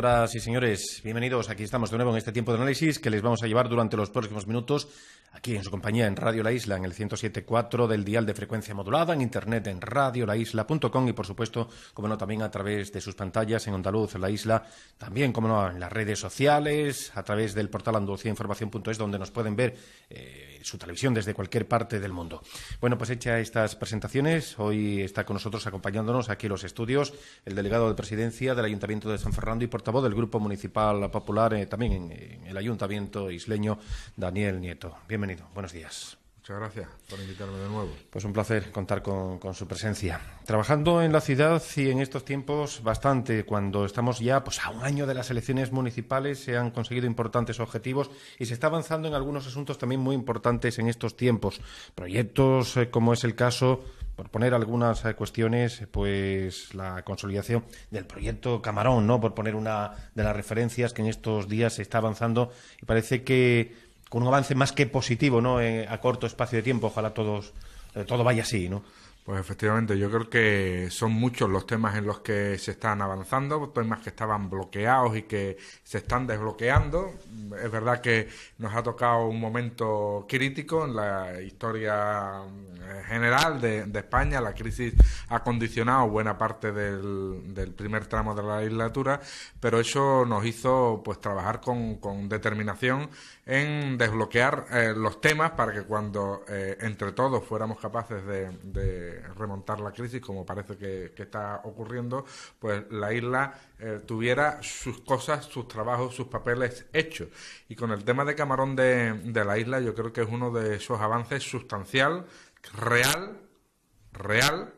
Señoras y señores, bienvenidos. Aquí estamos de nuevo en este tiempo de análisis que les vamos a llevar durante los próximos minutos aquí en su compañía en Radio La Isla, en el 107.4 del dial de frecuencia modulada, en internet en radiolaisla.com y por supuesto, como no, también a través de sus pantallas en Andaluz, La Isla, también, como no, en las redes sociales, a través del portal es, donde nos pueden ver eh, su televisión desde cualquier parte del mundo. Bueno, pues hecha estas presentaciones, hoy está con nosotros acompañándonos aquí en los estudios el delegado de presidencia del Ayuntamiento de San Fernando y portal del Grupo Municipal Popular, eh, también en, el Ayuntamiento isleño, Daniel Nieto. Bienvenido, buenos días. Muchas gracias por invitarme de nuevo. Pues un placer contar con, su presencia. Trabajando en la ciudad y en estos tiempos bastante, cuando estamos ya pues, a un año de las elecciones municipales, se han conseguido importantes objetivos y se está avanzando en algunos asuntos también muy importantes en estos tiempos. Proyectos eh, como es el caso por poner algunas eh, cuestiones, pues la consolidación del proyecto Camarón, ¿no? Por poner una de las referencias que en estos días se está avanzando y parece que con un avance más que positivo, ¿no? Eh, a corto espacio de tiempo, ojalá todos eh, todo vaya así, ¿no? Pues efectivamente, yo creo que son muchos los temas en los que se están avanzando, temas que estaban bloqueados y que se están desbloqueando. Es verdad que nos ha tocado un momento crítico en la historia eh, general de, España. La crisis ha condicionado buena parte del, del, primer tramo de la legislatura, pero eso nos hizo pues trabajar con, con determinación en desbloquear eh, los temas para que cuando eh, entre todos fuéramos capaces de, de, remontar la crisis, como parece que, está ocurriendo, pues la isla eh, tuviera sus cosas, sus trabajos, sus papeles hechos. Y con el tema de Camarón de, de la isla, yo creo que es uno de esos avances sustancial, real, real,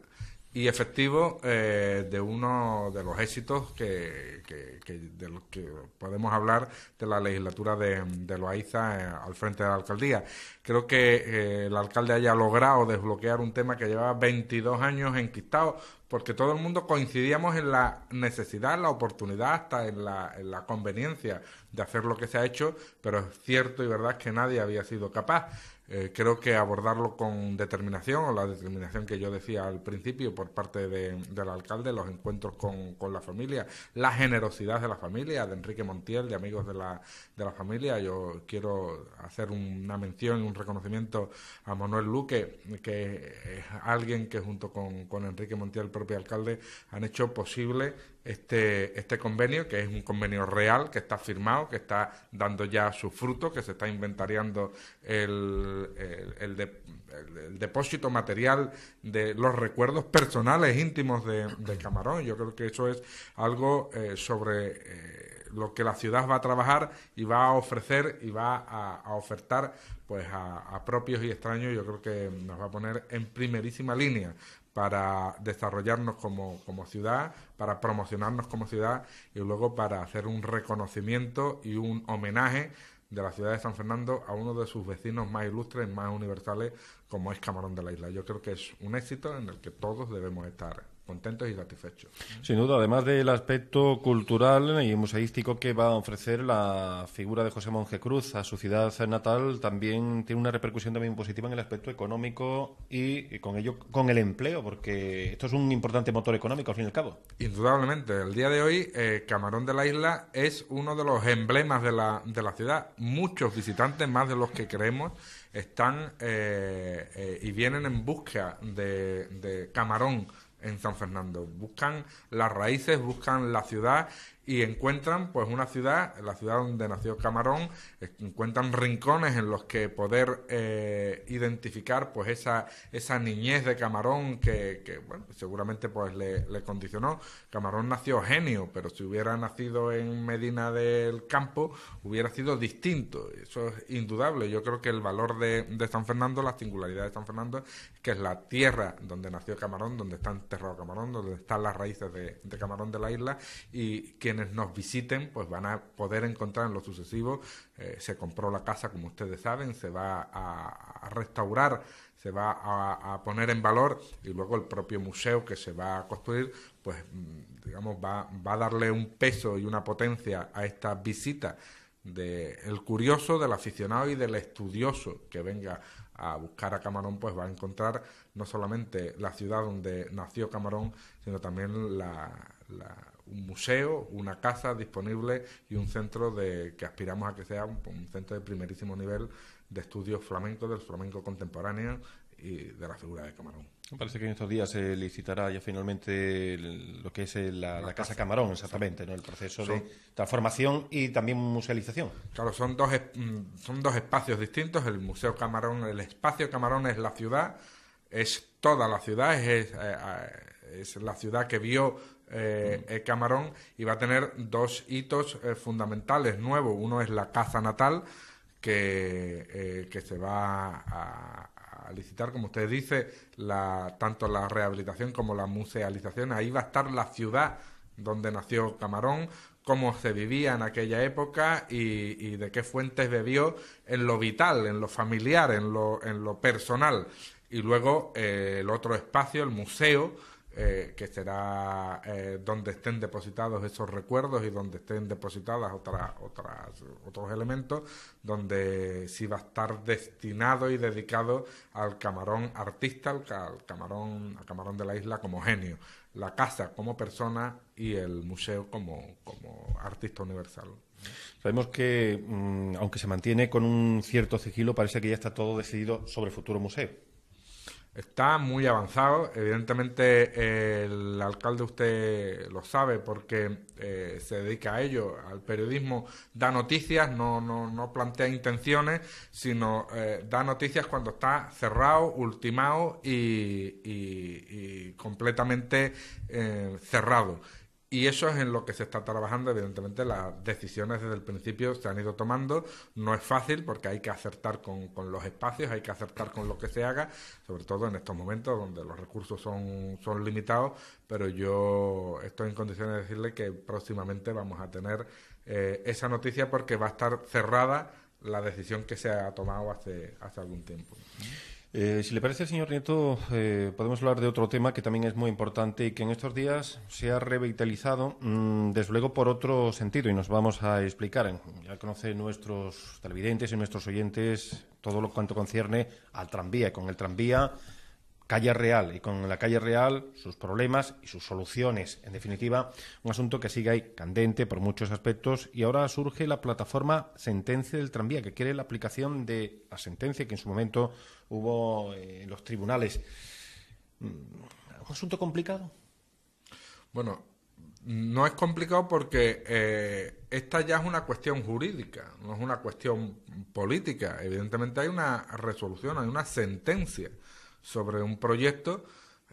y efectivo eh, de uno de los éxitos que, de los que podemos hablar de la legislatura de, Loaiza eh, al frente de la alcaldía. Creo que eh, el alcalde haya logrado desbloquear un tema que llevaba 22 años enquistado, porque todo el mundo coincidíamos en la necesidad, la oportunidad, hasta en la, en la conveniencia de hacer lo que se ha hecho, pero es cierto y verdad que nadie había sido capaz. Eh, creo que abordarlo con determinación, o la determinación que yo decía al principio por parte de, del alcalde, los encuentros con, con, la familia, la generosidad de la familia, de Enrique Montiel, de amigos de la, de la familia. Yo quiero hacer una mención y un reconocimiento a Manuel Luque, que es alguien que junto con, con Enrique Montiel, el propio alcalde, han hecho posible este, este convenio, que es un convenio real, que está firmado, que está dando ya su fruto, que se está inventariando el, depósito material de los recuerdos personales íntimos de, Camarón. Yo creo que eso es algo eh, sobre eh, lo que la ciudad va a trabajar y va a ofrecer y va a, ofertar pues a, propios y extraños. Yo creo que nos va a poner en primerísima línea para desarrollarnos como, ciudad, para promocionarnos como ciudad y luego para hacer un reconocimiento y un homenaje de la ciudad de San Fernando a uno de sus vecinos más ilustres, más universales, como es Camarón de la Isla. Yo creo que es un éxito en el que todos debemos estar contentos y satisfechos. Sin duda, además del aspecto cultural y museístico que va a ofrecer la figura de José Monje Cruz a su ciudad natal, también tiene una repercusión también positiva en el aspecto económico y, con ello con el empleo, porque esto es un importante motor económico al fin y al cabo. Indudablemente, el día de hoy eh, Camarón de la Isla es uno de los emblemas de la, de la ciudad. Muchos visitantes, más de los que creemos, están eh, eh, y vienen en busca de Camarón en San Fernando. Buscan las raíces, buscan la ciudad y encuentran pues una ciudad, la ciudad donde nació Camarón, encuentran rincones en los que poder eh, identificar pues esa, esa niñez de Camarón que, bueno, seguramente pues le, condicionó. Camarón nació genio, pero si hubiera nacido en Medina del Campo hubiera sido distinto, eso es indudable. Yo creo que el valor de, San Fernando, la singularidad de San Fernando, que es la tierra donde nació Camarón, donde está enterrado Camarón, donde están las raíces de, de Camarón de la isla y que quienes nos visiten pues van a poder encontrar en lo sucesivo, eh, se compró la casa como ustedes saben, se va a, restaurar, se va a, poner en valor y luego el propio museo que se va a construir pues mm, digamos va, va a darle un peso y una potencia a esta visita del el curioso, del aficionado y del estudioso que venga a buscar a Camarón, pues va a encontrar no solamente la ciudad donde nació Camarón, sino también la, la un museo, una casa disponible y un centro de que aspiramos a que sea un, centro de primerísimo nivel de estudios flamencos, del flamenco contemporáneo y de la figura de Camarón. Me Parece que en estos días se licitará ya finalmente lo que es la, casa, Camarón, exactamente, ¿no? El proceso de transformación y también musealización. Claro, son dos, mm, son dos espacios distintos. El Museo Camarón, el espacio Camarón es la ciudad, es toda la ciudad, es eh, eh, la ciudad que vio eh, mm. Camarón iba y va a tener dos hitos eh, fundamentales nuevos. Uno es la caza natal, que, eh, se va a, licitar, como usted dice, tanto la rehabilitación como la musealización. Ahí va a estar la ciudad donde nació Camarón, cómo se vivía en aquella época y, de qué fuentes bebió en lo vital, en lo familiar, en lo personal. Y luego el otro espacio, el museo, eh, que será eh, donde estén depositados esos recuerdos y donde estén depositadas otras, otras, otros elementos, donde sí va a estar destinado y dedicado al camarón artista, al, camarón, al camarón de la isla como genio, la casa como persona y el museo como, artista universal. Sabemos que, mm, aunque se mantiene con un cierto sigilo, parece que ya está todo decidido sobre el futuro museo. Está muy avanzado. Evidentemente el alcalde usted lo sabe porque eh, se dedica a ello, al periodismo, da noticias, no, no, no plantea intenciones, sino eh, da noticias cuando está cerrado, ultimado y, completamente eh, cerrado. Y eso es en lo que se está trabajando, evidentemente las decisiones desde el principio se han ido tomando, no es fácil porque hay que acertar con, los espacios, hay que acertar con lo que se haga, sobre todo en estos momentos donde los recursos son, son limitados, pero yo estoy en condiciones de decirle que próximamente vamos a tener eh, esa noticia porque va a estar cerrada la decisión que se ha tomado hace, hace algún tiempo. Eh, si le parece, señor Nieto, eh, podemos hablar de otro tema que también es muy importante y que en estos días se ha revitalizado, mm, desde luego, por otro sentido, y nos vamos a explicar. Ya conocen nuestros televidentes y nuestros oyentes todo lo cuanto concierne al tranvía, y con el tranvía calle real y con la calle real sus problemas y sus soluciones. En definitiva, un asunto que sigue ahí candente por muchos aspectos y ahora surge la plataforma Sentencia del Tranvía, que quiere la aplicación de la sentencia que en su momento hubo eh, en los tribunales. Mm, ¿Un asunto complicado? Bueno, no es complicado porque eh, esta ya es una cuestión jurídica, no es una cuestión política. Evidentemente hay una resolución, hay una sentencia sobre un proyecto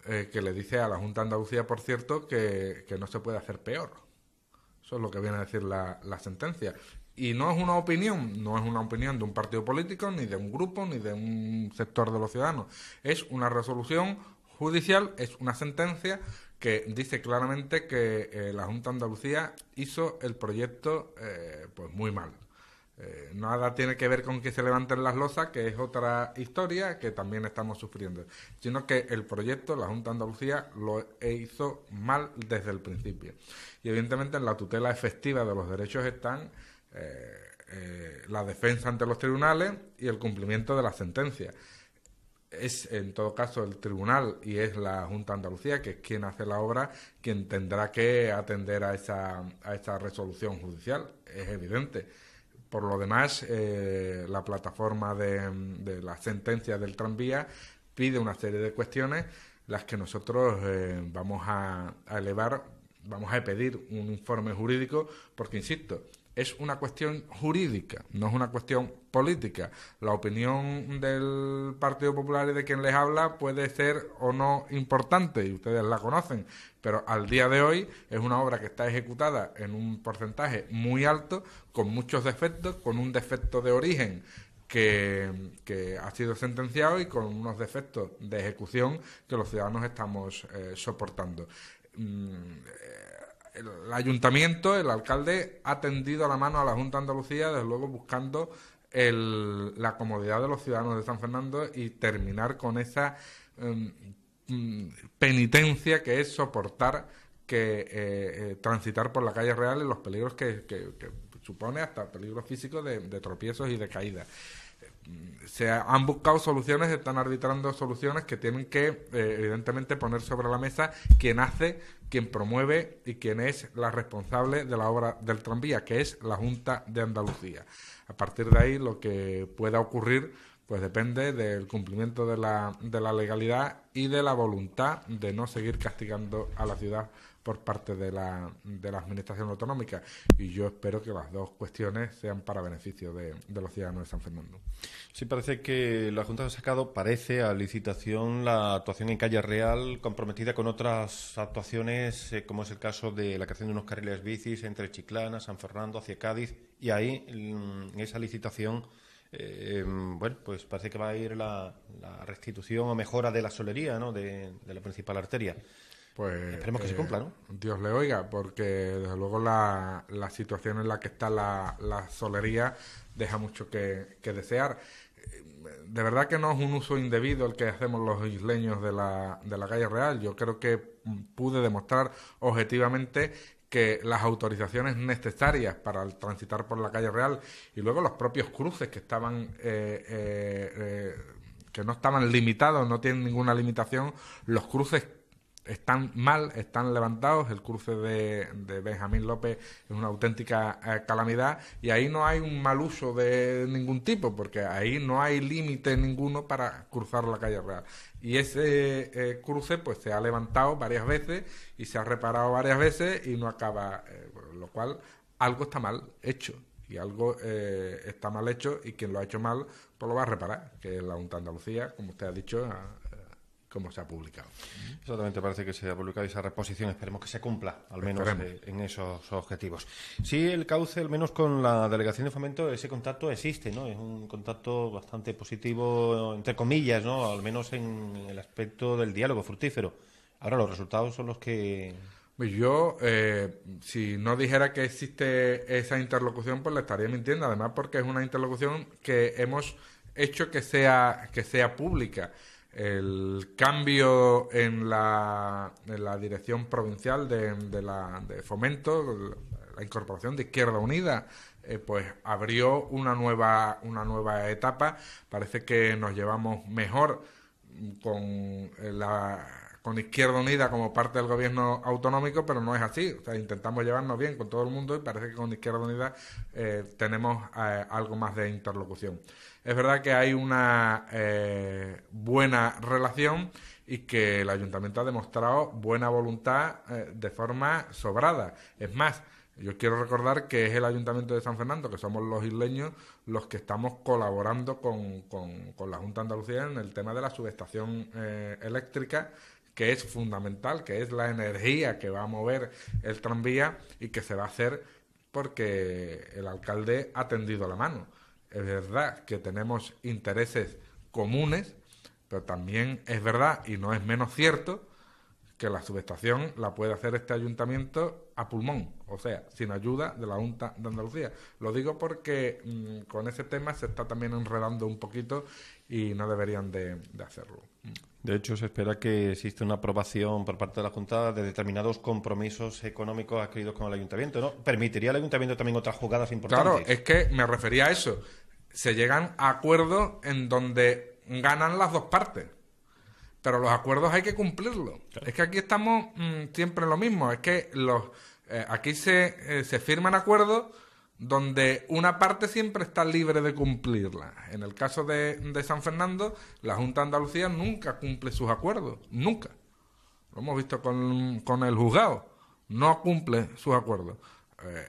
eh, que le dice a la Junta de Andalucía, por cierto, que, no se puede hacer peor. Eso es lo que viene a decir la, sentencia. Y no es una opinión, no es una opinión de un partido político, ni de un grupo, ni de un sector de los ciudadanos. Es una resolución judicial, es una sentencia que dice claramente que eh, la Junta Andalucía hizo el proyecto eh, pues muy mal. Eh, nada tiene que ver con que se levanten las losas, que es otra historia que también estamos sufriendo, sino que el proyecto, la Junta Andalucía, lo hizo mal desde el principio. Y evidentemente en la tutela efectiva de los derechos están eh, eh, la defensa ante los tribunales y el cumplimiento de la sentencia Es en todo caso el tribunal y es la Junta Andalucía, que es quien hace la obra, quien tendrá que atender a esa, a esa resolución judicial, es evidente por lo demás, eh, la plataforma de, las del tranvía pide una serie de cuestiones las que nosotros eh, vamos a elevar, vamos a pedir un informe jurídico, porque, insisto, es una cuestión jurídica, no es una cuestión política. La opinión del Partido Popular y de quien les habla puede ser o no importante, y ustedes la conocen, pero al día de hoy es una obra que está ejecutada en un porcentaje muy alto, con muchos defectos, con un defecto de origen que, ha sido sentenciado y con unos defectos de ejecución que los ciudadanos estamos eh, soportando. Mm, eh, el ayuntamiento, el alcalde, ha tendido la mano a la Junta de Andalucía, desde luego buscando la comodidad de los ciudadanos de San Fernando y terminar con esa em, mm, penitencia que es soportar que eh, eh, transitar por la calle real y los peligros que, supone hasta peligros físicos de, de tropiezos y de caídas se han buscado soluciones, están arbitrando soluciones que tienen que, eh, evidentemente, poner sobre la mesa quién hace, quien promueve y quién es la responsable de la obra del tranvía, que es la Junta de Andalucía. A partir de ahí, lo que pueda ocurrir, pues depende del cumplimiento de la, de la legalidad y de la voluntad de no seguir castigando a la ciudad por parte de la, de la Administración Autonómica. Y yo espero que las dos cuestiones sean para beneficio de, los ciudadanos de San Fernando. Sí, parece que la Junta ha sacado, parece, a licitación la actuación en Calle Real comprometida con otras actuaciones, eh, como es el caso de la creación de unos carriles bicis entre Chiclana, San Fernando, hacia Cádiz. Y ahí, mm, en esa licitación... Eh, bueno, pues parece que va a ir la, restitución o mejora de la solería, ¿no? de la principal arteria. Pues, Esperemos que se eh, cumpla, ¿no? Dios le oiga, porque desde luego la, situación en la que está la, solería deja mucho que, desear. Eh, de verdad que no es un uso indebido el que hacemos los isleños de la, de la calle real. Yo creo que mm, pude demostrar objetivamente que las autorizaciones necesarias para transitar por la calle real y luego los propios cruces que estaban eh, que no estaban limitados, no tienen ninguna limitación, los cruces están mal, están levantados, el cruce de, de Benjamín López es una auténtica eh, calamidad y ahí no hay un mal uso de ningún tipo, porque ahí no hay límite ninguno para cruzar la calle real. Y ese eh, cruce pues se ha levantado varias veces y se ha reparado varias veces y no acaba, eh, lo cual algo está mal hecho y algo está mal hecho y quien lo ha hecho mal pues lo va a reparar, que es la Junta Andalucía, como usted ha dicho, como se ha publicado. Exactamente, parece que se ha publicado esa reposición. Esperemos que se cumpla, al menos eh, en esos objetivos. Sí, el cauce, al menos con la Delegación de Fomento, ese contacto existe, ¿no? Es un contacto bastante positivo, entre comillas, ¿no? Al menos en el aspecto del diálogo fructífero. Ahora los resultados son los que... Pues yo, eh, si no dijera que existe esa interlocución, pues le estaría mintiendo. Además, porque es una interlocución que hemos hecho que sea, que sea pública el cambio en la, dirección provincial de, fomento, la incorporación de Izquierda Unida, eh, pues abrió una nueva, una nueva etapa. Parece que nos llevamos mejor con eh, con Izquierda Unida como parte del gobierno autonómico, pero no es así. O sea, intentamos llevarnos bien con todo el mundo y parece que con Izquierda Unida eh, tenemos algo más de interlocución. Es verdad que hay una eh, buena relación y que el ayuntamiento ha demostrado buena voluntad eh, de forma sobrada. Es más, yo quiero recordar que es el Ayuntamiento de San Fernando, que somos los isleños, los que estamos colaborando con, con, con la Junta Andalucía en el tema de la subestación eh, eléctrica, que es fundamental, que es la energía que va a mover el tranvía y que se va a hacer porque el alcalde ha tendido la mano es verdad que tenemos intereses comunes, pero también es verdad y no es menos cierto que la subestación la puede hacer este ayuntamiento a pulmón, o sea, sin ayuda de la Junta de Andalucía. Lo digo porque mm, con ese tema se está también enredando un poquito y no deberían de hacerlo. De hecho, se espera que exista una aprobación por parte de la Junta de determinados compromisos económicos adquiridos con el Ayuntamiento, ¿no? Permitiría el Ayuntamiento también otras jugadas importantes. Claro, es que me refería a eso. Se llegan a acuerdos en donde ganan las dos partes. Pero los acuerdos hay que cumplirlos. Es que aquí estamos mm, siempre siempre lo mismo. Es que los eh, aquí se, eh, se firman acuerdos donde una parte siempre está libre de cumplirla. En el caso de, San Fernando, la Junta de Andalucía nunca cumple sus acuerdos, nunca. Lo hemos visto con, el juzgado, no cumple sus acuerdos. Eh,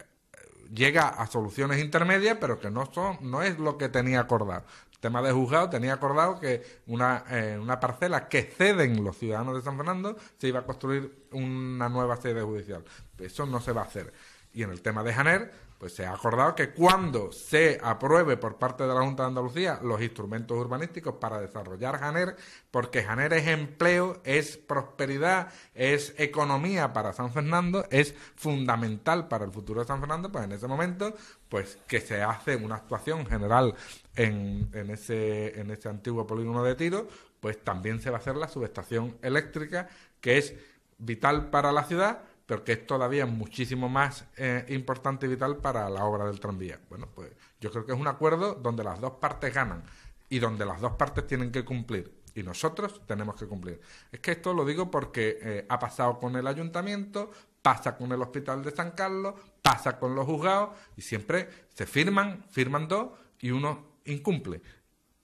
llega a soluciones intermedias, pero que no, son, no es lo que tenía acordado. El tema de juzgado tenía acordado que una, eh, una parcela que ceden los ciudadanos de San Fernando se iba a construir una nueva sede judicial. Eso no se va a hacer. Y en el tema de Janer, pues se ha acordado que cuando se apruebe por parte de la Junta de Andalucía los instrumentos urbanísticos para desarrollar Janer, porque Janer es empleo, es prosperidad, es economía para San Fernando, es fundamental para el futuro de San Fernando, pues en ese momento, pues que se hace una actuación general en, ese, en ese antiguo polígono de tiro, pues también se va a hacer la subestación eléctrica, que es vital para la ciudad pero que es todavía muchísimo más eh, importante y vital para la obra del tranvía. Bueno, pues yo creo que es un acuerdo donde las dos partes ganan y donde las dos partes tienen que cumplir. Y nosotros tenemos que cumplir. Es que esto lo digo porque eh, ha pasado con el ayuntamiento, pasa con el hospital de San Carlos, pasa con los juzgados y siempre se firman, firman dos y uno incumple.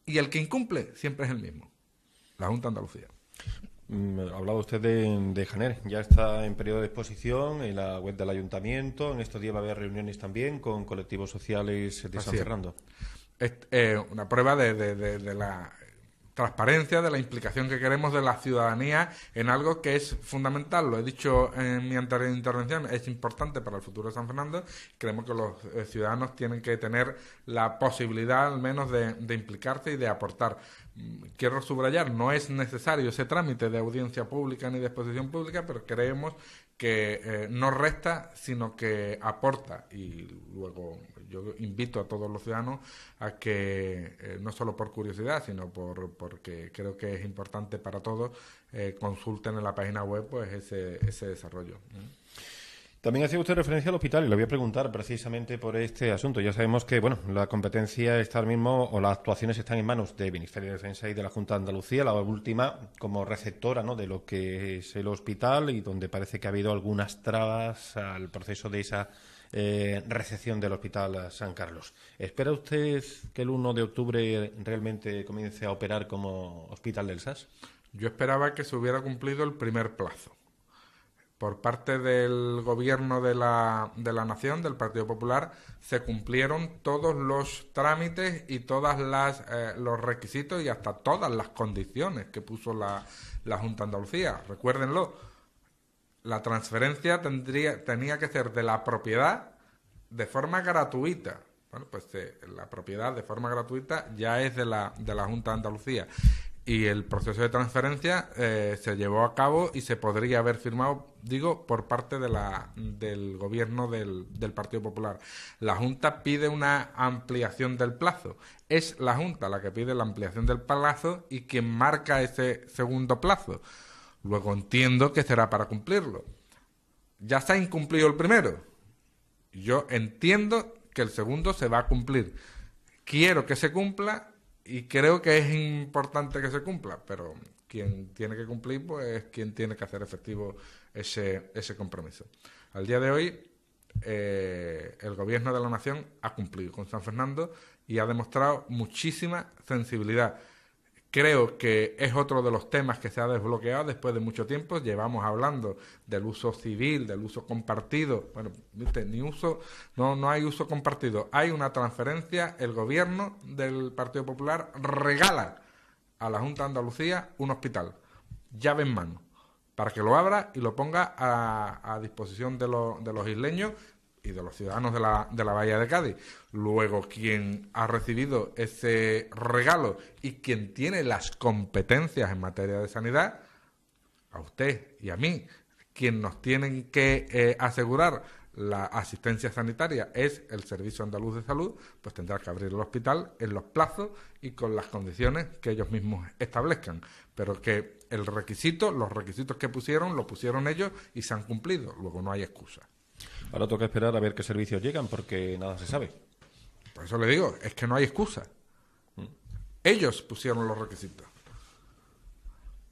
Y el que incumple siempre es el mismo, la Junta de Andalucía. Mm, Hablaba usted de, de, Janer, ya está en periodo de exposición en la web del ayuntamiento. En estos días va a haber reuniones también con colectivos sociales de Así San Fernando. Es. Eh, una prueba de, de, de, la transparencia, de la implicación que queremos de la ciudadanía en algo que es fundamental. Lo he dicho en mi anterior intervención, es importante para el futuro de San Fernando. Creemos que los eh, ciudadanos tienen que tener la posibilidad al menos de, de implicarse y de aportar mm, quiero subrayar, no es necesario ese trámite de audiencia pública ni de exposición pública, pero creemos que eh, no resta, sino que aporta. Y luego yo invito a todos los ciudadanos a que, eh, no solo por curiosidad, sino por, porque creo que es importante para todos, eh, consulten en la página web pues ese, ese desarrollo. También hacía usted referencia al hospital y le voy a preguntar precisamente por este asunto. Ya sabemos que, bueno, la competencia está al mismo o las actuaciones están en manos del Ministerio de Defensa y de la Junta de Andalucía, la última como receptora de lo que es el hospital y donde parece que ha habido algunas trabas al proceso de esa eh, recepción del Hospital San Carlos. ¿Espera usted que el 1 de octubre realmente comience a operar como Hospital del SAS? Yo esperaba que se hubiera cumplido el primer plazo por parte del gobierno de la, de la nación, del Partido Popular, se cumplieron todos los trámites y todos eh, los requisitos y hasta todas las condiciones que puso la, la Junta de Andalucía. Recuérdenlo, la transferencia tendría, tenía que ser de la propiedad de forma gratuita. Bueno, pues eh, la propiedad de forma gratuita ya es de la, de la Junta de Andalucía y el proceso de transferencia eh, se llevó a cabo y se podría haber firmado, digo, por parte de la, del gobierno del, del, Partido Popular. La Junta pide una ampliación del plazo. Es la Junta la que pide la ampliación del plazo y quien marca ese segundo plazo. Luego entiendo que será para cumplirlo. Ya se ha incumplido el primero. Yo entiendo que el segundo se va a cumplir. Quiero que se cumpla y creo que es importante que se cumpla, pero quien tiene que cumplir pues, es quien tiene que hacer efectivo ese, ese compromiso. Al día de hoy, eh, el gobierno de la nación ha cumplido con San Fernando y ha demostrado muchísima sensibilidad Creo que es otro de los temas que se ha desbloqueado después de mucho tiempo. Llevamos hablando del uso civil, del uso compartido. Bueno, ni uso, no, no hay uso compartido. Hay una transferencia, el gobierno del Partido Popular regala a la Junta de Andalucía un hospital, llave en mano, para que lo abra y lo ponga a, disposición de, de los isleños y de los ciudadanos de la, de la Bahía de Cádiz. Luego, quien ha recibido ese regalo y quien tiene las competencias en materia de sanidad, a usted y a mí, quien nos tienen que eh, asegurar la asistencia sanitaria es el Servicio Andaluz de Salud, pues tendrá que abrir el hospital en los plazos y con las condiciones que ellos mismos establezcan. Pero que el requisito, los requisitos que pusieron, lo pusieron ellos y se han cumplido. Luego no hay excusa. Ahora toca esperar a ver qué servicios llegan porque nada se sabe. Por eso le digo, es que no hay excusa. Ellos pusieron los requisitos.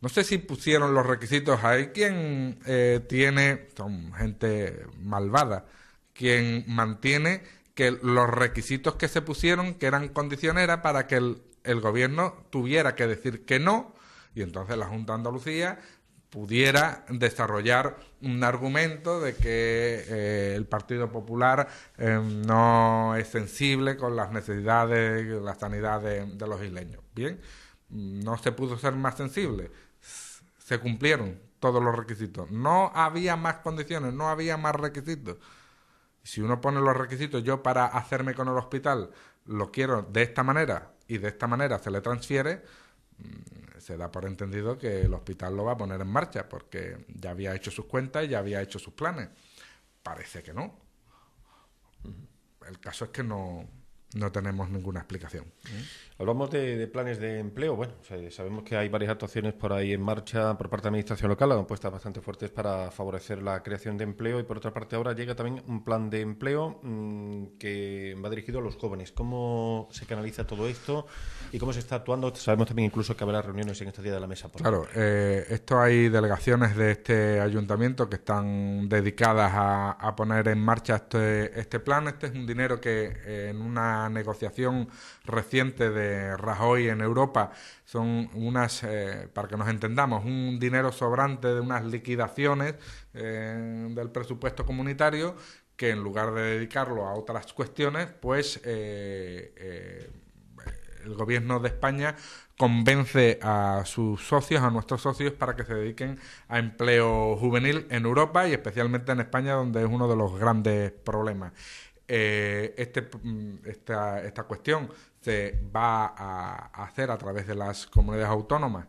No sé si pusieron los requisitos. Hay quien eh, tiene, son gente malvada, quien mantiene que los requisitos que se pusieron, que eran condicioneras para que el, el gobierno tuviera que decir que no, y entonces la Junta de Andalucía pudiera desarrollar un argumento de que eh, el Partido Popular eh, no es sensible con las necesidades, la sanidad de, de, los isleños. Bien, no se pudo ser más sensible. Se cumplieron todos los requisitos. No había más condiciones, no había más requisitos. Si uno pone los requisitos, yo para hacerme con el hospital lo quiero de esta manera y de esta manera se le transfiere se da por entendido que el hospital lo va a poner en marcha porque ya había hecho sus cuentas y ya había hecho sus planes. Parece que no. El caso es que no, no tenemos ninguna explicación. ¿eh? Hablamos de, planes de empleo. Bueno, sabemos que hay varias actuaciones por ahí en marcha por parte de la Administración local, puesto bastante fuertes para favorecer la creación de empleo. Y por otra parte, ahora llega también un plan de empleo mm, que va dirigido a los jóvenes. ¿Cómo se canaliza todo esto y cómo se está actuando? Sabemos también incluso que habrá reuniones en este día de la mesa. claro, eh, esto hay delegaciones de este ayuntamiento que están dedicadas a, poner en marcha este, este, plan. Este es un dinero que eh, en una negociación reciente de Rajoy en Europa son unas, eh, para que nos entendamos, un dinero sobrante de unas liquidaciones eh, del presupuesto comunitario que en lugar de dedicarlo a otras cuestiones, pues eh, el gobierno de España convence a sus socios, a nuestros socios, para que se dediquen a empleo juvenil en Europa y especialmente en España, donde es uno de los grandes problemas. Eh, este, mm, esta, cuestión se va a hacer a través de las comunidades autónomas,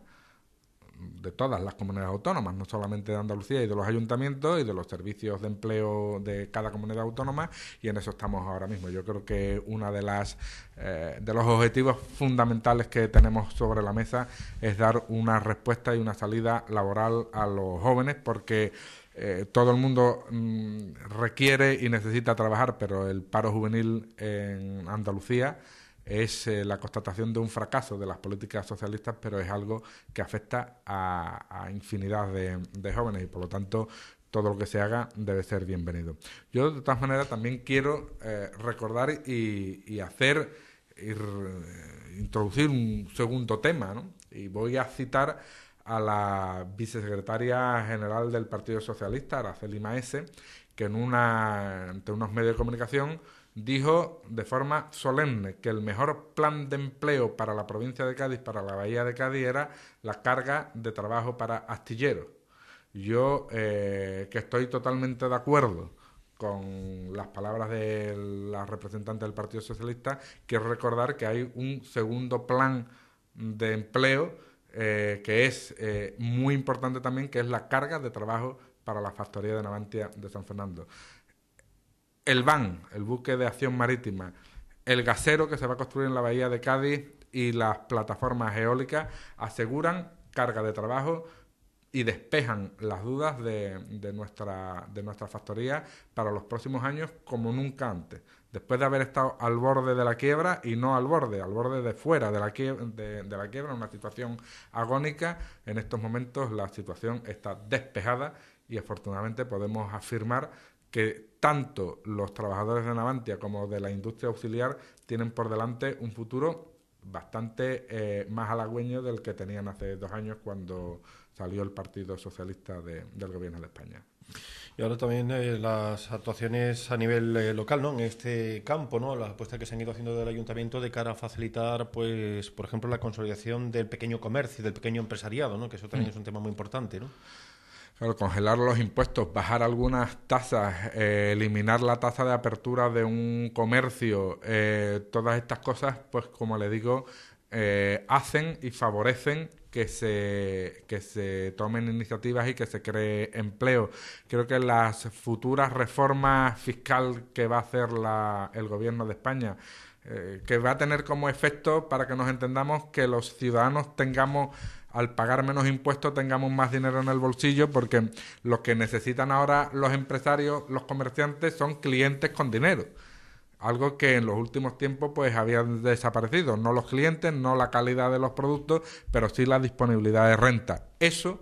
de todas las comunidades autónomas, no solamente de Andalucía y de los ayuntamientos y de los servicios de empleo de cada comunidad autónoma, y en eso estamos ahora mismo. Yo creo que una de, las, eh, de los objetivos fundamentales que tenemos sobre la mesa es dar una respuesta y una salida laboral a los jóvenes, porque eh, todo el mundo mm, requiere y necesita trabajar, pero el paro juvenil en Andalucía es eh, la constatación de un fracaso de las políticas socialistas, pero es algo que afecta a, infinidad de, jóvenes y por lo tanto todo lo que se haga debe ser bienvenido. Yo de todas maneras también quiero eh, recordar y, hacer, introducir un segundo tema, ¿no? y voy a citar a la vicesecretaria general del Partido Socialista, Araceli Maese, que en unos medios de comunicación dijo de forma solemne que el mejor plan de empleo para la provincia de Cádiz, para la bahía de Cádiz, era la carga de trabajo para astilleros. Yo eh, que estoy totalmente de acuerdo con las palabras de la representante del Partido Socialista, quiero recordar que hay un segundo plan de empleo eh, que es eh, muy importante también, que es la carga de trabajo para la factoría de Navantia de San Fernando. El BAN, el buque de acción marítima, el gasero que se va a construir en la bahía de Cádiz y las plataformas eólicas aseguran carga de trabajo y despejan las dudas de, nuestra, de nuestra factoría para los próximos años como nunca antes después de haber estado al borde de la quiebra y no al borde, al borde de fuera de la, quiebra, en una situación agónica, en estos momentos la situación está despejada y afortunadamente podemos afirmar que tanto los trabajadores de Navantia como de la industria auxiliar tienen por delante un futuro bastante eh, más halagüeño del que tenían hace dos años cuando salió el Partido Socialista del Gobierno de España. Y ahora también eh, las actuaciones a nivel eh, local, ¿no? En este campo, ¿no? Las apuestas que se han ido haciendo del ayuntamiento de cara a facilitar, pues, por ejemplo, la consolidación del pequeño comercio, del pequeño empresariado, ¿no? Que eso también mm. es un tema muy importante, ¿no? Claro, congelar los impuestos, bajar algunas tasas, eh, eliminar la tasa de apertura de un comercio, eh, todas estas cosas, pues como le digo, eh, hacen y favorecen que se, que se tomen iniciativas y que se cree empleo. Creo que las futuras reformas fiscal que va a hacer la, el gobierno de España, que va a tener como efecto, para que nos entendamos, que los ciudadanos tengamos al pagar menos impuestos tengamos más dinero en el bolsillo, porque lo que necesitan ahora los empresarios, los comerciantes, son clientes con dinero. Algo que en los últimos tiempos pues había desaparecido. No los clientes, no la calidad de los productos, pero sí la disponibilidad de renta. Eso,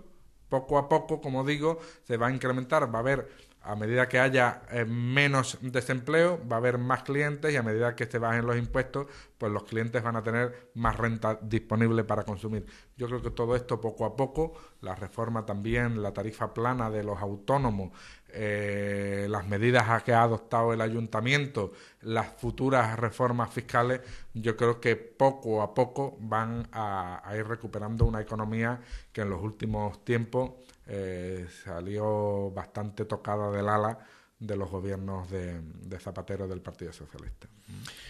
poco a poco, como digo, se va a incrementar. Va a haber a medida que haya eh, menos desempleo, va a haber más clientes y a medida que se bajen los impuestos, pues los clientes van a tener más renta disponible para consumir. Yo creo que todo esto poco a poco, la reforma también, la tarifa plana de los autónomos, eh, las medidas a que ha adoptado el ayuntamiento, las futuras reformas fiscales, yo creo que poco a poco van a ir recuperando una economía que en los últimos tiempos eh, salió bastante tocada del ala de los gobiernos de, Zapatero del Partido Socialista.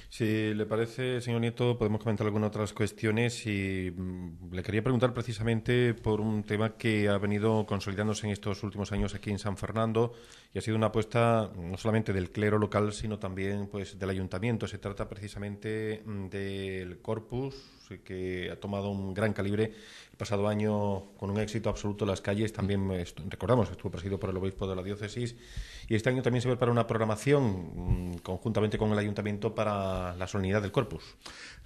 Si le parece, señor Nieto, podemos comentar algunas otras cuestiones y mm, le quería preguntar precisamente por un tema que ha venido consolidándose en estos últimos años aquí en San Fernando y ha sido una apuesta mm, no solamente del clero local, sino también pues del ayuntamiento. Se trata precisamente mm, del corpus que ha tomado un gran calibre el pasado año con un éxito absoluto en las calles. También recordamos estuvo presidido por el obispo de la diócesis y este año también se prepara una programación mm, conjuntamente con el ayuntamiento para la solemnidad del Corpus.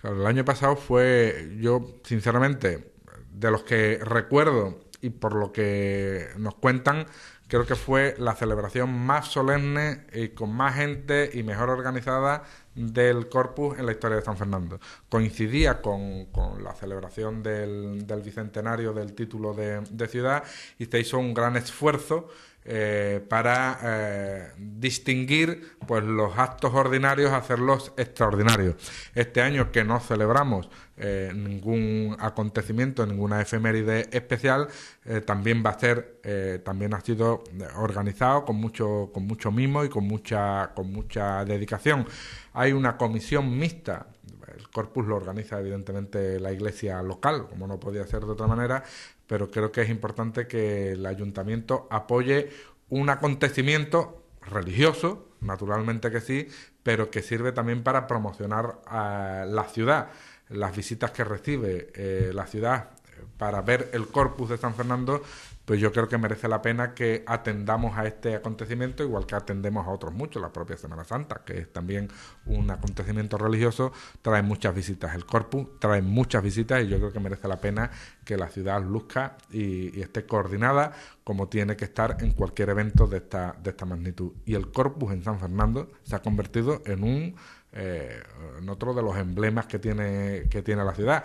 el año pasado fue, yo sinceramente, de los que recuerdo y por lo que nos cuentan, creo que fue la celebración más solemne y con más gente y mejor organizada del corpus en la historia de San Fernando. Coincidía con, la celebración del, del, bicentenario del título de, de ciudad y se hizo un gran esfuerzo eh, para eh, distinguir pues, los actos ordinarios, hacerlos extraordinarios. Este año que no celebramos eh, ningún acontecimiento, ninguna efeméride especial, también va a ser, también ha sido organizado con mucho, con mucho mimo y con mucha, con mucha dedicación. Hay una comisión mixta corpus lo organiza evidentemente la iglesia local, como no podía ser de otra manera, pero creo que es importante que el ayuntamiento apoye un acontecimiento religioso, naturalmente que sí, pero que sirve también para promocionar a la ciudad, las visitas que recibe eh, la ciudad eh, para ver el corpus de San Fernando pues yo creo que merece la pena que atendamos a este acontecimiento igual que atendemos a otros muchos, la propia Semana Santa, que es también un acontecimiento religioso, trae muchas visitas el corpus, trae muchas visitas y yo creo que merece la pena que la ciudad luzca y, esté coordinada como tiene que estar en cualquier evento de esta, de esta magnitud. Y el corpus en San Fernando se ha convertido en un eh, en otro de los emblemas que tiene, que tiene la ciudad.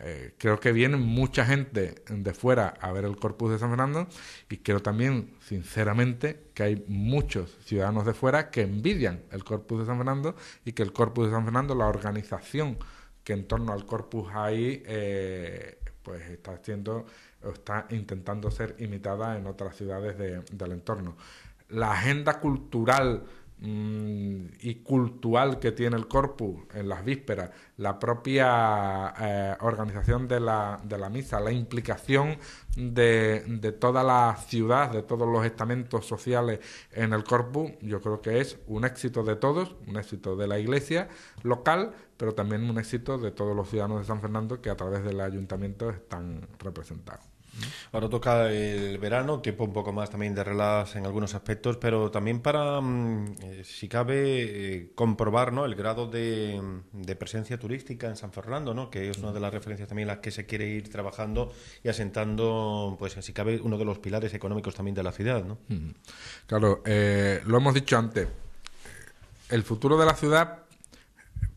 Eh, creo que viene mucha gente de fuera a ver el Corpus de San Fernando y creo también, sinceramente, que hay muchos ciudadanos de fuera que envidian el Corpus de San Fernando y que el Corpus de San Fernando, la organización que en torno al Corpus hay, eh, pues está está intentando ser imitada en otras ciudades del entorno. La agenda cultural Mm, y cultural que tiene el corpus en las vísperas, la propia eh, organización de la, de la, misa, la implicación de, de toda la ciudad, de todos los estamentos sociales en el corpus, yo creo que es un éxito de todos, un éxito de la iglesia local, pero también un éxito de todos los ciudadanos de San Fernando que a través del ayuntamiento están representados. Ahora toca el verano, tiempo un poco más también de relax en algunos aspectos, pero también para, mm, eh, si cabe, eh, comprobar ¿no? el grado mm, de, presencia turística en San Fernando, ¿no? que es una de las referencias también en las que se quiere ir trabajando y asentando, pues si cabe, uno de los pilares económicos también de la ciudad. ¿no? Claro, eh, lo hemos dicho antes, el futuro de la ciudad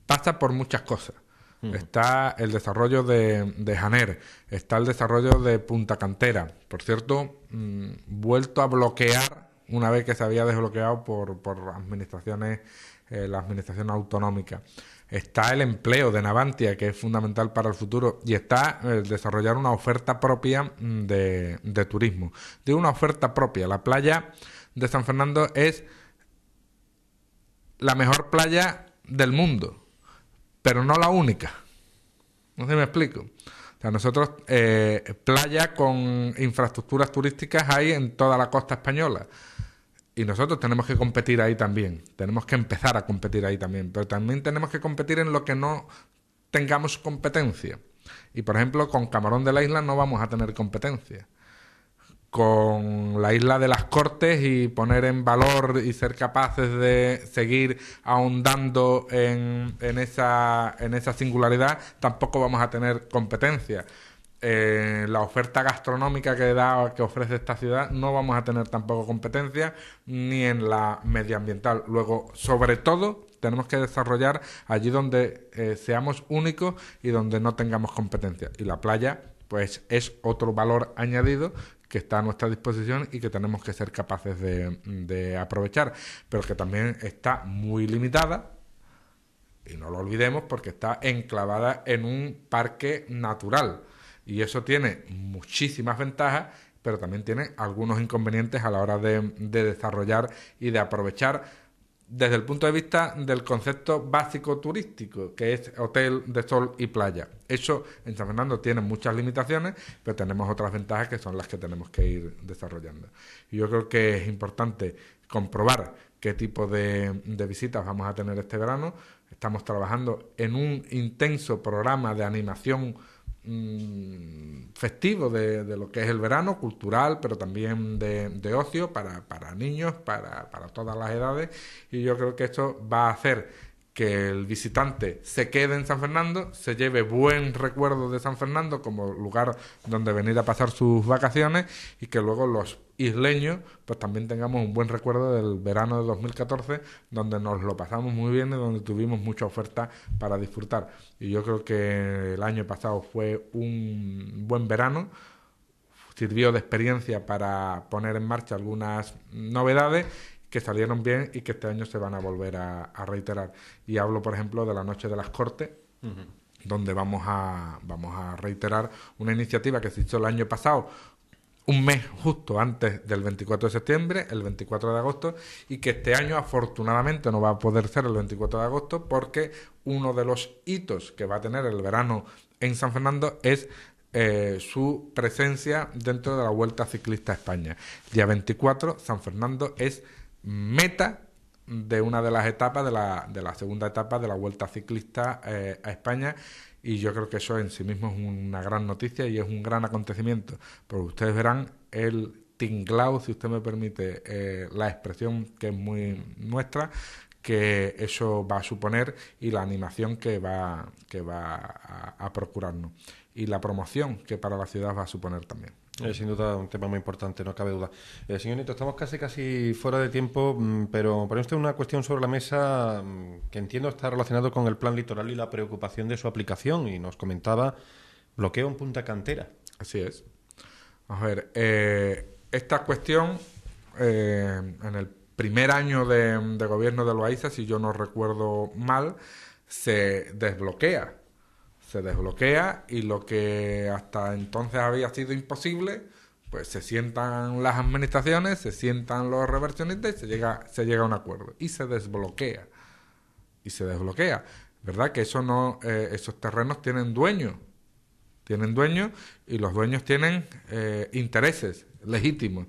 pasa por muchas cosas. Está el desarrollo de, de, Janer, está el desarrollo de Punta Cantera. Por cierto, mm, vuelto a bloquear una vez que se había desbloqueado por, por administraciones, eh, la administración autonómica. Está el empleo de Navantia, que es fundamental para el futuro, y está el desarrollar una oferta propia mm, de, de turismo. De una oferta propia. La playa de San Fernando es la mejor playa del mundo pero no la única. No sé si me explico. O sea, nosotros eh, playa con infraestructuras turísticas hay en toda la costa española. Y nosotros tenemos que competir ahí también. Tenemos que empezar a competir ahí también. Pero también tenemos que competir en lo que no tengamos competencia. Y por ejemplo, con Camarón de la Isla no vamos a tener competencia con la isla de las Cortes y poner en valor y ser capaces de seguir ahondando en, en, esa, en esa singularidad, tampoco vamos a tener competencia. Eh, la oferta gastronómica que da que ofrece esta ciudad no vamos a tener tampoco competencia ni en la medioambiental luego sobre todo tenemos que desarrollar allí donde eh, seamos únicos y donde no tengamos competencia y la playa pues es otro valor añadido que está a nuestra disposición y que tenemos que ser capaces de, aprovechar, pero que también está muy limitada y no lo olvidemos porque está enclavada en un parque natural y eso tiene muchísimas ventajas pero también tiene algunos inconvenientes a la hora de desarrollar y de aprovechar desde el punto de vista del concepto básico turístico, que es hotel de sol y playa. Eso en San Fernando tiene muchas limitaciones, pero tenemos otras ventajas que son las que tenemos que ir desarrollando. Y yo creo que es importante comprobar qué tipo de, visitas vamos a tener este verano. Estamos trabajando en un intenso programa de animación Mm, festivo de, lo que es el verano, cultural, pero también de, ocio para, niños, para todas las edades. Y yo creo que esto va a hacer que el visitante se quede en San Fernando, se lleve buen recuerdo de San Fernando como lugar donde venir a pasar sus vacaciones y que luego los isleños pues también tengamos un buen recuerdo del verano de 2014 donde nos lo pasamos muy bien y donde tuvimos mucha oferta para disfrutar. Y yo creo que el año pasado fue un buen verano sirvió de experiencia para poner en marcha algunas novedades que salieron bien y que este año se van a volver a, reiterar. Y hablo, por ejemplo, de la Noche de las Cortes. donde vamos a, vamos a reiterar una iniciativa que se hizo el año pasado un mes justo antes del 24 de septiembre, el 24 de agosto, y que este año afortunadamente no va a poder ser el 24 de agosto porque uno de los hitos que va a tener el verano en San Fernando es eh, su presencia dentro de la Vuelta Ciclista a España. Día 24, San Fernando es meta de una de las etapas, de la, de la segunda etapa de la Vuelta Ciclista eh, a España. Y yo creo que eso en sí mismo es una gran noticia y es un gran acontecimiento. Porque ustedes verán el tinglao, si usted me permite eh, la expresión que es muy nuestra, que eso va a suponer y la animación que va, que va a procurarnos. Y la promoción que para la ciudad va a suponer también sin duda, un tema muy importante, no cabe duda. Eh, señor estamos casi casi fuera de tiempo, mm, pero pone usted una cuestión sobre la mesa mm, que entiendo está relacionado con el plan litoral y la preocupación de su aplicación. Y nos comentaba bloqueo en Punta Cantera. Así es. A ver, eh, esta cuestión eh, en el primer año de, de gobierno de Loaiza, si yo no recuerdo mal, se desbloquea se desbloquea y lo que hasta entonces había sido imposible, pues se sientan las administraciones, se sientan los reversionistas y se llega, se llega a un acuerdo y se desbloquea. Y se desbloquea. ¿Verdad? Que eso no, eh, esos terrenos tienen dueños... Tienen dueños y los dueños tienen eh, intereses legítimos.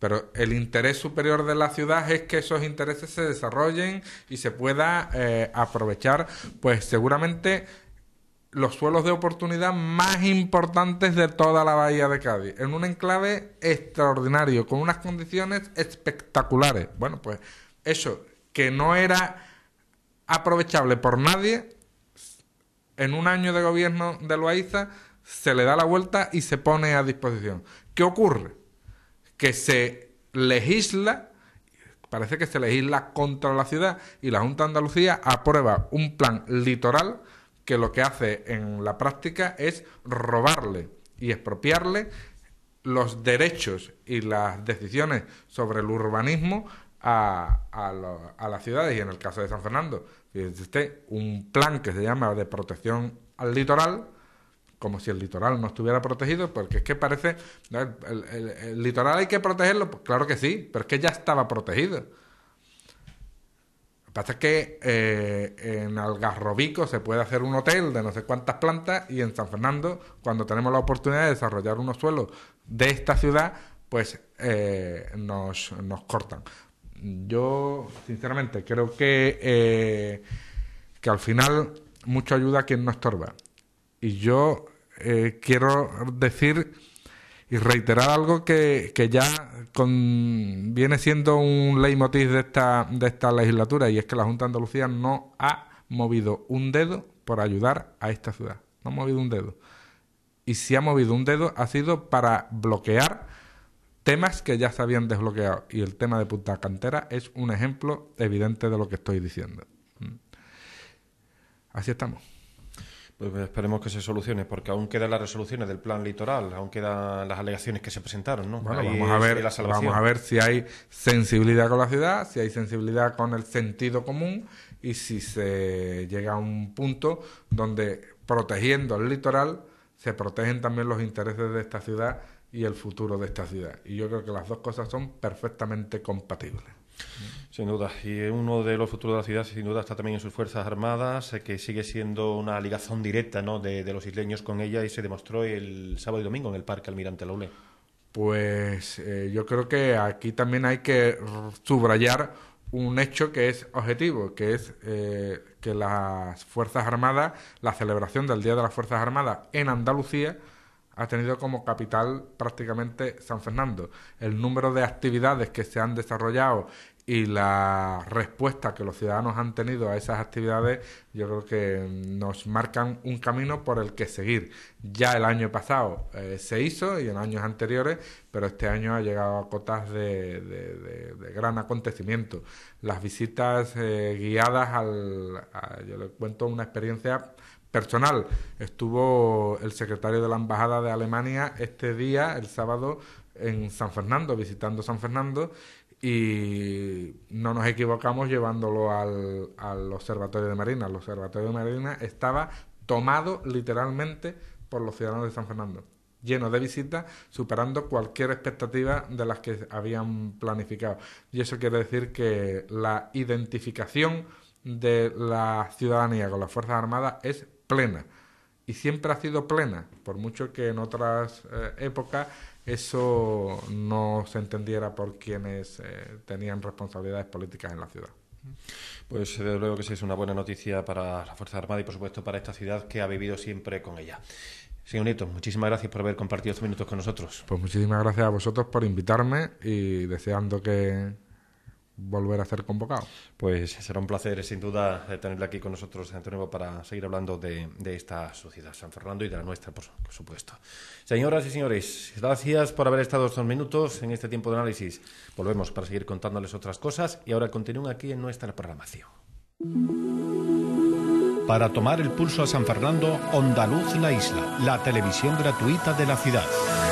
Pero el interés superior de la ciudad es que esos intereses se desarrollen y se pueda eh, aprovechar, pues seguramente los suelos de oportunidad más importantes de toda la bahía de Cádiz, en un enclave extraordinario, con unas condiciones espectaculares. Bueno, pues eso, que no era aprovechable por nadie, en un año de gobierno de Loaiza se le da la vuelta y se pone a disposición. ¿Qué ocurre? Que se legisla, parece que se legisla contra la ciudad y la Junta de Andalucía aprueba un plan litoral que lo que hace en la práctica es robarle y expropiarle los derechos y las decisiones sobre el urbanismo a, las ciudades y en el caso de San Fernando existe un plan que se llama de protección al litoral como si el litoral no estuviera protegido, porque es que parece, el, litoral hay que protegerlo, pues claro que sí, pero es que ya estaba protegido pasa que eh, en Algarrobico se puede hacer un hotel de no sé cuántas plantas y en San Fernando, cuando tenemos la oportunidad de desarrollar unos suelos de esta ciudad, pues eh, nos, cortan. Yo, sinceramente, creo que, eh, que al final mucho ayuda a quien no estorba. Y yo quiero decir y reiterar algo que, ya con, viene siendo un leitmotiv de esta, de esta legislatura y es que la Junta de Andalucía no ha movido un dedo por ayudar a esta ciudad. No ha movido un dedo. Y si ha movido un dedo ha sido para bloquear temas que ya se habían desbloqueado. Y el tema de Punta Cantera es un ejemplo evidente de lo que estoy diciendo. Mm. Así estamos. Pues esperemos que se solucione, porque aún quedan las resoluciones del plan litoral, aún quedan las alegaciones que se presentaron, ¿no? vamos a, ver, vamos a ver si hay sensibilidad con la ciudad, si hay sensibilidad con el sentido común y si se llega a un punto donde protegiendo el litoral se protegen también los intereses de esta ciudad y el futuro de esta ciudad. Y yo creo que las dos cosas son perfectamente compatibles. Sin duda. Y uno de los futuros de la ciudad, sin duda, está también en sus Fuerzas Armadas, eh, que sigue siendo una ligación directa ¿no? de, los isleños con ella y se demostró el sábado y domingo en el Parque Almirante Laulé. Pues eh, yo creo que aquí también hay que subrayar un hecho que es objetivo, que es eh, que las Fuerzas Armadas, la celebración del Día de las Fuerzas Armadas en Andalucía, ha tenido como capital prácticamente San Fernando. El número de actividades que se han desarrollado y la respuesta que los ciudadanos han tenido a esas actividades, yo creo que nos marcan un camino por el que seguir. Ya el año pasado eh, se hizo y en años anteriores, pero este año ha llegado a cotas de, gran acontecimiento. Las visitas eh, guiadas al... A, yo le cuento una experiencia personal. Estuvo el secretario de la Embajada de Alemania este día, el sábado, en San Fernando, visitando San Fernando, y no nos equivocamos llevándolo al, Observatorio de Marina. El Observatorio de Marina estaba tomado literalmente por los ciudadanos de San Fernando lleno de visitas, superando cualquier expectativa de las que habían planificado. Y eso quiere decir que la identificación de la ciudadanía con las Fuerzas Armadas es plena. Y siempre ha sido plena, por mucho que en otras eh, épocas eso no se entendiera por quienes eh, tenían responsabilidades políticas en la ciudad. Pues desde luego que sí, es una buena noticia para la Fuerza Armada y por supuesto para esta ciudad que ha vivido siempre con ella. Señor Nito, muchísimas gracias por haber compartido estos minutos con nosotros. Pues muchísimas gracias a vosotros por invitarme y deseando que volver a ser convocado. Pues será un placer, sin duda, eh, tenerle aquí con nosotros, Antonio, para seguir hablando de, esta sociedad San Fernando y de la nuestra, por supuesto. Señoras y señores, gracias por haber estado estos minutos en este tiempo de análisis. Volvemos para seguir contándoles otras cosas y ahora continúen aquí en nuestra programación. Para tomar el pulso a San Fernando, Onda La Isla, la televisión gratuita de la ciudad.